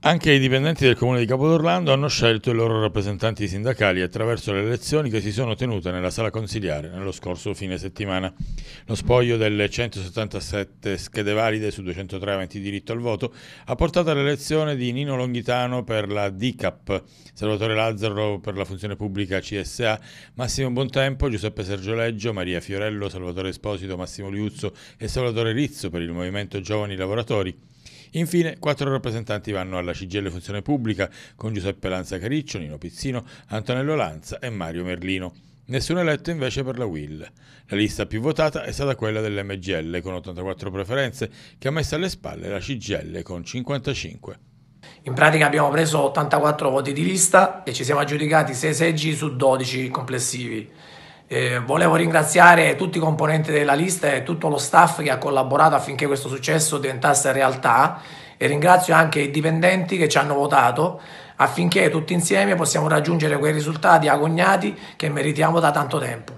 Anche i dipendenti del comune di Capodorlando hanno scelto i loro rappresentanti sindacali attraverso le elezioni che si sono tenute nella sala consiliare nello scorso fine settimana. Lo spoglio delle 177 schede valide su 203 aventi diritto al voto ha portato all'elezione di Nino Longhitano per la DICAP, Salvatore Lazzaro per la funzione pubblica CSA, Massimo Bontempo, Giuseppe Sergio Leggio, Maria Fiorello, Salvatore Esposito, Massimo Liuzzo e Salvatore Rizzo per il Movimento Giovani Lavoratori. Infine, quattro rappresentanti vanno alla CGL Funzione Pubblica con Giuseppe Lanza Cariccio, Nino Pizzino, Antonello Lanza e Mario Merlino. Nessuno eletto invece per la WIL. La lista più votata è stata quella dell'MGL con 84 preferenze, che ha messo alle spalle la CGL con 55. In pratica abbiamo preso 84 voti di lista e ci siamo aggiudicati 6 seggi su 12 complessivi. Eh, volevo ringraziare tutti i componenti della lista e tutto lo staff che ha collaborato affinché questo successo diventasse realtà e ringrazio anche i dipendenti che ci hanno votato affinché tutti insieme possiamo raggiungere quei risultati agognati che meritiamo da tanto tempo.